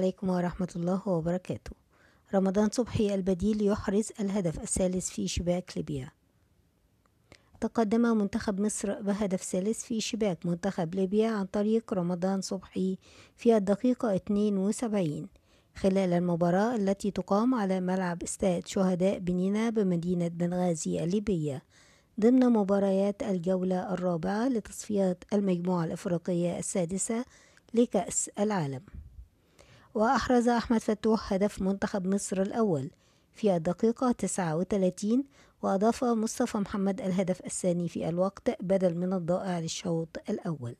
عليكم ورحمة الله وبركاته رمضان صبحي البديل يحرز الهدف الثالث في شباك ليبيا تقدم منتخب مصر بهدف ثالث في شباك منتخب ليبيا عن طريق رمضان صبحي في الدقيقة 72 خلال المباراة التي تقام على ملعب استاد شهداء بنينا بمدينة بنغازي الليبية ضمن مباريات الجولة الرابعة لتصفيات المجموعة الأفريقية السادسة لكأس العالم وأحرز أحمد فتوح هدف منتخب مصر الأول في الدقيقة 39 وأضاف مصطفى محمد الهدف الثاني في الوقت بدل من الضائع للشوط الأول